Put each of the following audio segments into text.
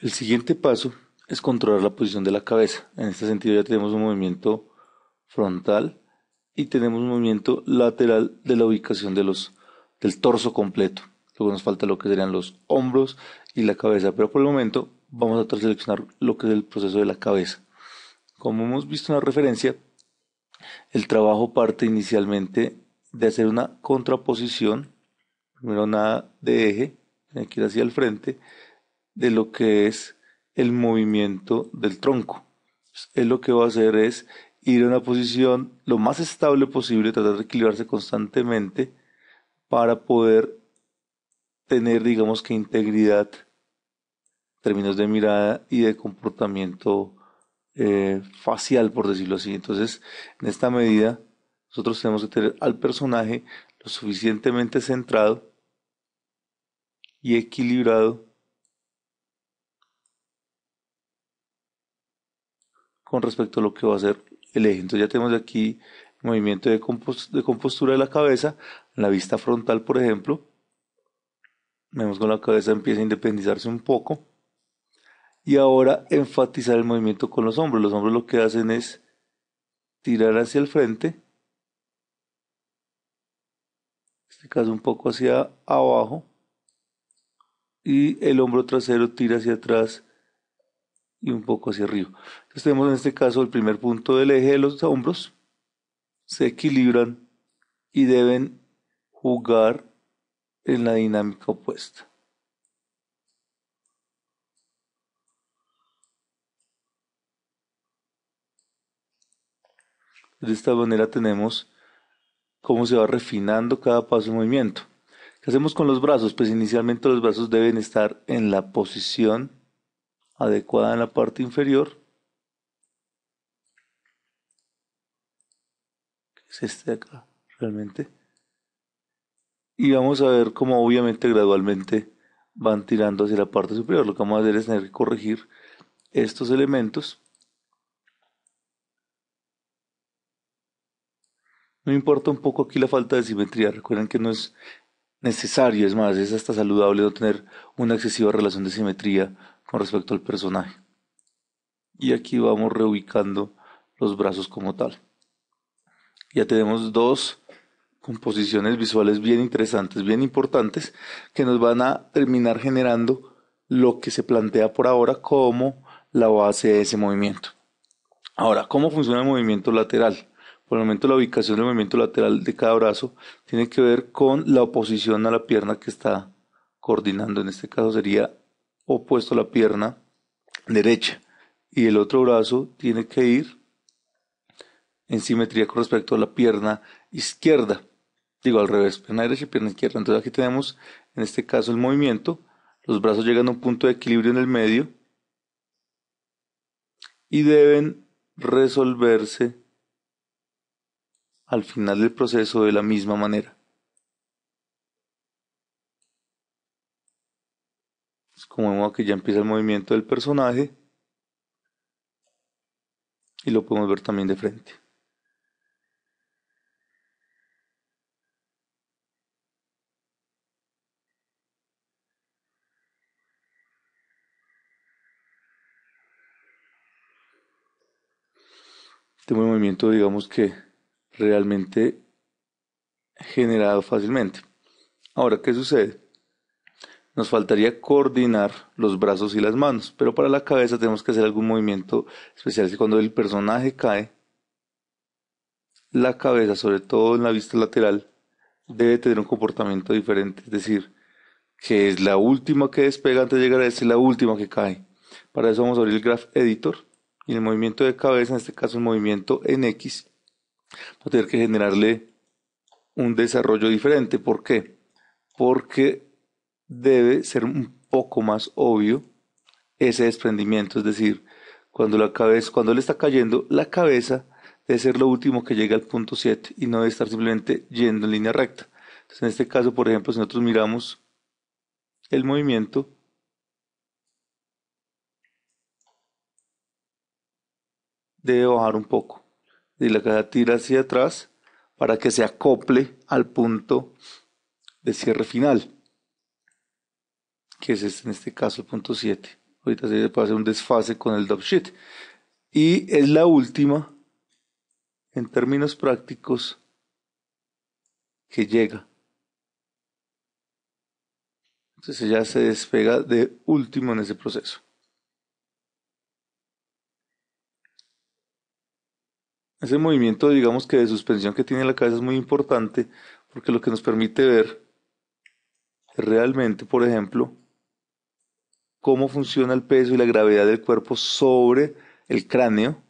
El siguiente paso es controlar la posición de la cabeza. En este sentido ya tenemos un movimiento frontal y tenemos un movimiento lateral de la ubicación de los, del torso completo. Luego nos falta lo que serían los hombros y la cabeza, pero por el momento vamos a seleccionar lo que es el proceso de la cabeza. Como hemos visto en la referencia, el trabajo parte inicialmente de hacer una contraposición, primero nada de eje, tiene que ir hacia el frente, de lo que es el movimiento del tronco. Pues, él lo que va a hacer es ir a una posición lo más estable posible, tratar de equilibrarse constantemente para poder tener, digamos que, integridad en términos de mirada y de comportamiento eh, facial, por decirlo así. Entonces, en esta medida, nosotros tenemos que tener al personaje lo suficientemente centrado y equilibrado con respecto a lo que va a ser el eje. Entonces ya tenemos aquí movimiento de, de compostura de la cabeza, la vista frontal por ejemplo, vemos con la cabeza empieza a independizarse un poco y ahora enfatizar el movimiento con los hombros. Los hombros lo que hacen es tirar hacia el frente, en este caso un poco hacia abajo, y el hombro trasero tira hacia atrás y un poco hacia arriba. Entonces tenemos en este caso el primer punto del eje de los hombros, se equilibran y deben jugar en la dinámica opuesta. De esta manera tenemos cómo se va refinando cada paso de movimiento. ¿Qué hacemos con los brazos? Pues inicialmente los brazos deben estar en la posición adecuada en la parte inferior, que es este acá realmente. Y vamos a ver cómo obviamente gradualmente van tirando hacia la parte superior. Lo que vamos a hacer es tener que corregir estos elementos. No importa un poco aquí la falta de simetría. Recuerden que no es necesario, es más, es hasta saludable no tener una excesiva relación de simetría con respecto al personaje. Y aquí vamos reubicando los brazos como tal. Ya tenemos dos composiciones visuales bien interesantes, bien importantes, que nos van a terminar generando lo que se plantea por ahora como la base de ese movimiento. Ahora, ¿cómo funciona el movimiento lateral? Por el momento la ubicación del movimiento lateral de cada brazo tiene que ver con la oposición a la pierna que está coordinando. En este caso sería opuesto a la pierna derecha y el otro brazo tiene que ir en simetría con respecto a la pierna izquierda. Digo al revés, pierna derecha y pierna izquierda. Entonces aquí tenemos en este caso el movimiento. Los brazos llegan a un punto de equilibrio en el medio y deben resolverse al final del proceso de la misma manera. como vemos que ya empieza el movimiento del personaje y lo podemos ver también de frente. Este movimiento digamos que realmente generado fácilmente. Ahora, ¿qué sucede? Nos faltaría coordinar los brazos y las manos, pero para la cabeza tenemos que hacer algún movimiento especial. Si cuando el personaje cae, la cabeza, sobre todo en la vista lateral, debe tener un comportamiento diferente. Es decir, que es la última que despega antes de llegar a ese, la última que cae. Para eso vamos a abrir el Graph Editor y el movimiento de cabeza, en este caso el movimiento en X, va a tener que generarle un desarrollo diferente. ¿Por qué? Porque debe ser un poco más obvio ese desprendimiento, es decir, cuando la cabeza, cuando le está cayendo, la cabeza debe ser lo último que llegue al punto 7 y no debe estar simplemente yendo en línea recta. en este caso, por ejemplo, si nosotros miramos el movimiento, debe bajar un poco. Y la cabeza tira hacia atrás para que se acople al punto de cierre final que es este, en este caso el punto 7. Ahorita se puede hacer un desfase con el SHIFT Y es la última, en términos prácticos, que llega. Entonces ya se despega de último en ese proceso. Ese movimiento, digamos que de suspensión que tiene la cabeza es muy importante porque lo que nos permite ver realmente, por ejemplo, cómo funciona el peso y la gravedad del cuerpo sobre el cráneo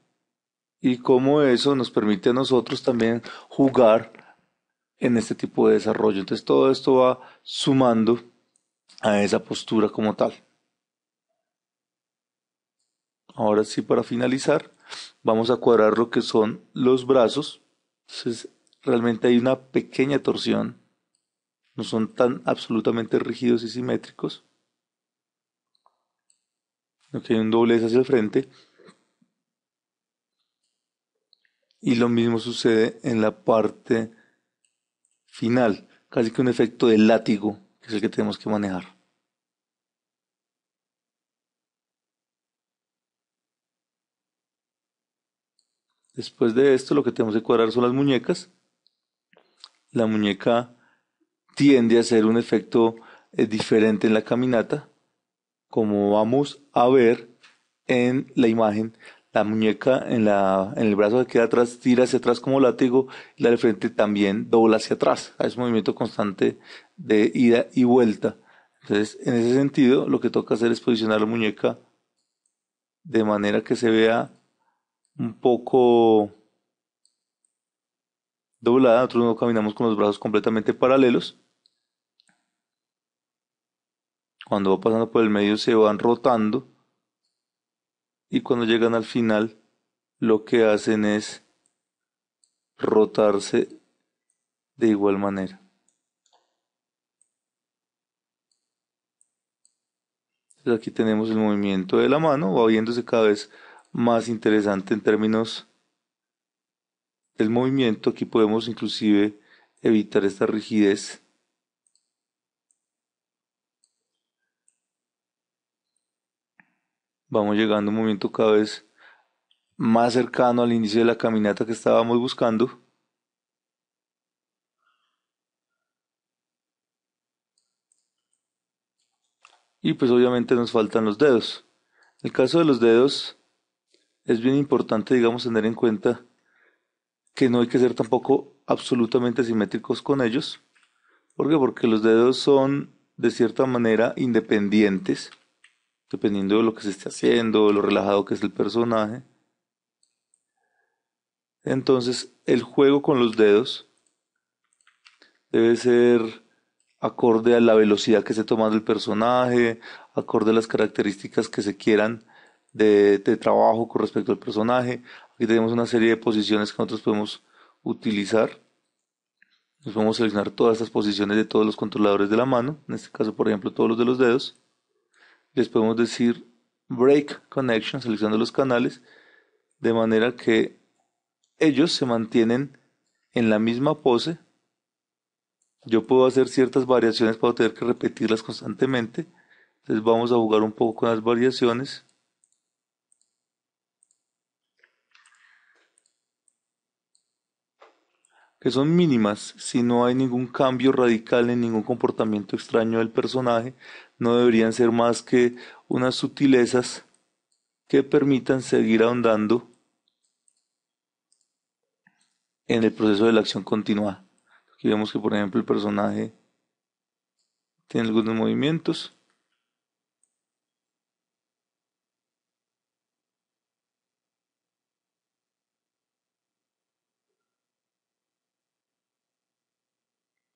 y cómo eso nos permite a nosotros también jugar en este tipo de desarrollo. Entonces todo esto va sumando a esa postura como tal. Ahora sí, para finalizar, vamos a cuadrar lo que son los brazos. Entonces, realmente hay una pequeña torsión. No son tan absolutamente rígidos y simétricos que hay un doblez hacia el frente. Y lo mismo sucede en la parte final, casi que un efecto de látigo, que es el que tenemos que manejar. Después de esto lo que tenemos que cuadrar son las muñecas. La muñeca tiende a hacer un efecto eh, diferente en la caminata como vamos a ver en la imagen, la muñeca en, la, en el brazo que queda atrás tira hacia atrás como látigo y la de frente también dobla hacia atrás. Es movimiento constante de ida y vuelta. Entonces, en ese sentido, lo que toca hacer es posicionar la muñeca de manera que se vea un poco doblada. Nosotros no caminamos con los brazos completamente paralelos, cuando va pasando por el medio se van rotando y cuando llegan al final lo que hacen es rotarse de igual manera. aquí tenemos el movimiento de la mano, va viéndose cada vez más interesante en términos del movimiento. Aquí podemos inclusive evitar esta rigidez Vamos llegando un momento cada vez más cercano al inicio de la caminata que estábamos buscando. Y pues obviamente nos faltan los dedos. El caso de los dedos es bien importante, digamos, tener en cuenta que no hay que ser tampoco absolutamente simétricos con ellos. ¿Por qué? Porque los dedos son de cierta manera independientes dependiendo de lo que se esté haciendo, lo relajado que es el personaje. Entonces, el juego con los dedos debe ser acorde a la velocidad que se toma del personaje, acorde a las características que se quieran de, de trabajo con respecto al personaje. Aquí tenemos una serie de posiciones que nosotros podemos utilizar. Nos podemos seleccionar todas estas posiciones de todos los controladores de la mano, en este caso, por ejemplo, todos los de los dedos les podemos decir break connection, seleccionando los canales, de manera que ellos se mantienen en la misma pose. Yo puedo hacer ciertas variaciones para tener que repetirlas constantemente. Entonces vamos a jugar un poco con las variaciones. que son mínimas si no hay ningún cambio radical en ningún comportamiento extraño del personaje, no deberían ser más que unas sutilezas que permitan seguir ahondando en el proceso de la acción continua. Aquí vemos que, por ejemplo, el personaje tiene algunos movimientos.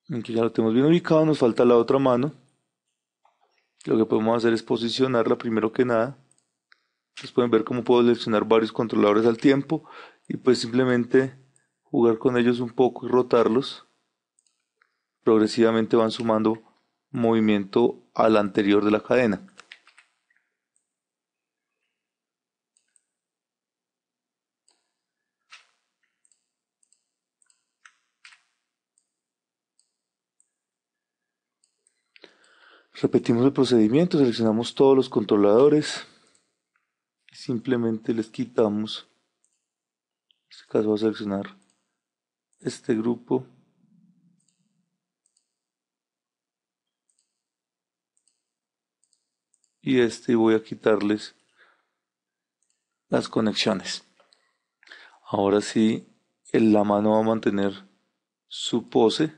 ya lo tenemos bien ubicado, nos falta la otra mano. Lo que podemos hacer es posicionarla primero que nada. Ustedes pueden ver cómo puedo seleccionar varios controladores al tiempo y pues simplemente jugar con ellos un poco y rotarlos. Progresivamente van sumando movimiento al anterior de la cadena. Repetimos el procedimiento, seleccionamos todos los controladores. Y simplemente les quitamos. En este caso voy a seleccionar este grupo. Y este voy a quitarles las conexiones. Ahora sí, la mano va a mantener su pose.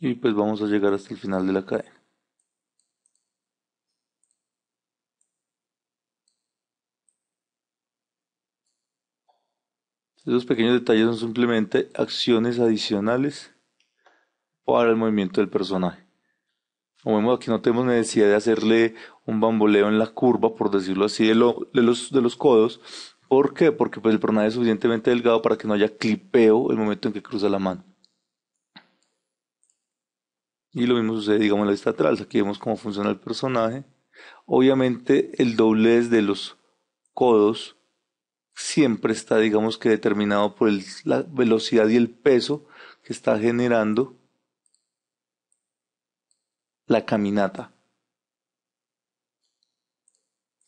y pues vamos a llegar hasta el final de la cadena. Esos pequeños detalles son simplemente acciones adicionales para el movimiento del personaje. Como vemos aquí no tenemos necesidad de hacerle un bamboleo en la curva, por decirlo así, de, los, de los codos. ¿Por qué? Porque pues, el personaje es suficientemente delgado para que no haya clipeo el momento en que cruza la mano. Y lo mismo sucede, digamos, en la vista atrás. Aquí vemos cómo funciona el personaje. Obviamente el doblez de los codos siempre está, digamos que determinado por la velocidad y el peso que está generando la caminata.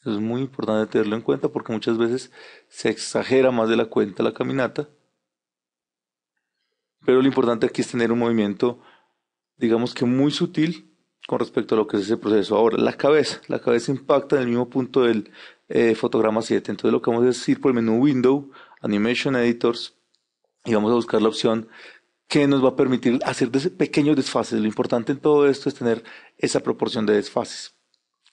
es muy importante tenerlo en cuenta porque muchas veces se exagera más de la cuenta la caminata. Pero lo importante aquí es tener un movimiento digamos que muy sutil con respecto a lo que es ese proceso. Ahora, la cabeza. La cabeza impacta en el mismo punto del eh, fotograma 7. Entonces lo que vamos a decir por el menú Window, Animation Editors, y vamos a buscar la opción que nos va a permitir hacer pequeños desfases. Lo importante en todo esto es tener esa proporción de desfases.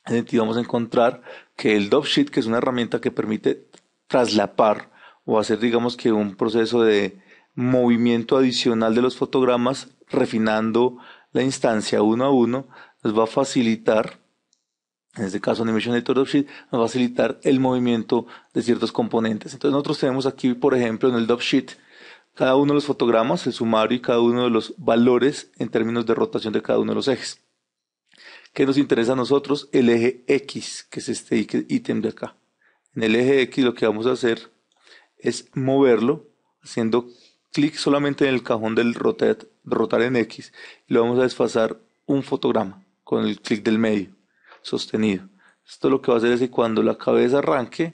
En vamos a encontrar que el Sheet que es una herramienta que permite traslapar o hacer digamos que un proceso de movimiento adicional de los fotogramas, refinando la instancia uno a uno nos va a facilitar, en este caso Animation Editor Sheet nos va a facilitar el movimiento de ciertos componentes. Entonces nosotros tenemos aquí, por ejemplo, en el Sheet cada uno de los fotogramas, el sumario y cada uno de los valores en términos de rotación de cada uno de los ejes. ¿Qué nos interesa a nosotros? El eje X, que es este ítem de acá. En el eje X lo que vamos a hacer es moverlo haciendo clic solamente en el cajón del rotar en X y le vamos a desfasar un fotograma con el clic del medio sostenido. Esto lo que va a hacer es que cuando la cabeza arranque,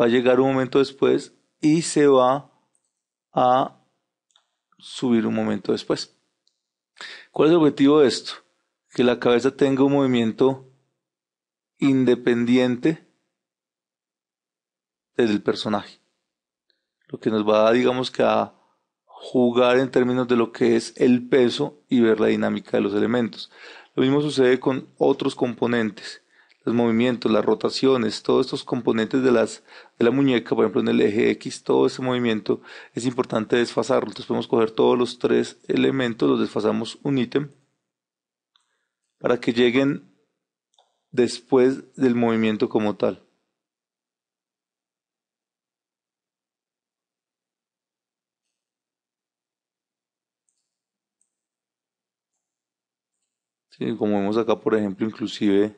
va a llegar un momento después y se va a subir un momento después. ¿Cuál es el objetivo de esto? Que la cabeza tenga un movimiento independiente del personaje. Lo que nos va, digamos que a jugar en términos de lo que es el peso y ver la dinámica de los elementos. Lo mismo sucede con otros componentes, los movimientos, las rotaciones, todos estos componentes de, las, de la muñeca, por ejemplo en el eje X, todo ese movimiento es importante desfasarlo. Entonces podemos coger todos los tres elementos, los desfasamos un ítem para que lleguen después del movimiento como tal. Sí, como vemos acá, por ejemplo, inclusive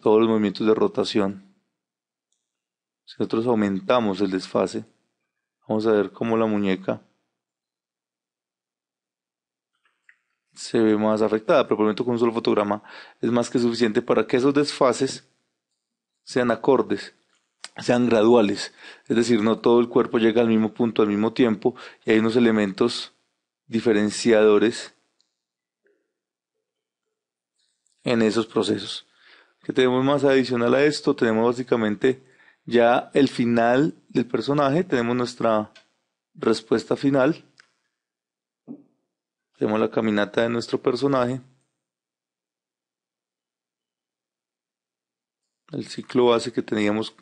todos los movimientos de rotación. Si nosotros aumentamos el desfase, vamos a ver cómo la muñeca se ve más afectada, pero por el momento con un solo fotograma es más que suficiente para que esos desfases sean acordes, sean graduales, es decir, no todo el cuerpo llega al mismo punto al mismo tiempo y hay unos elementos diferenciadores en esos procesos. ¿Qué tenemos más adicional a esto? Tenemos básicamente ya el final del personaje, tenemos nuestra respuesta final, tenemos la caminata de nuestro personaje, el ciclo base que teníamos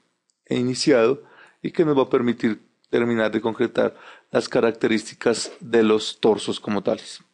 iniciado y que nos va a permitir terminar de concretar las características de los torsos como tales.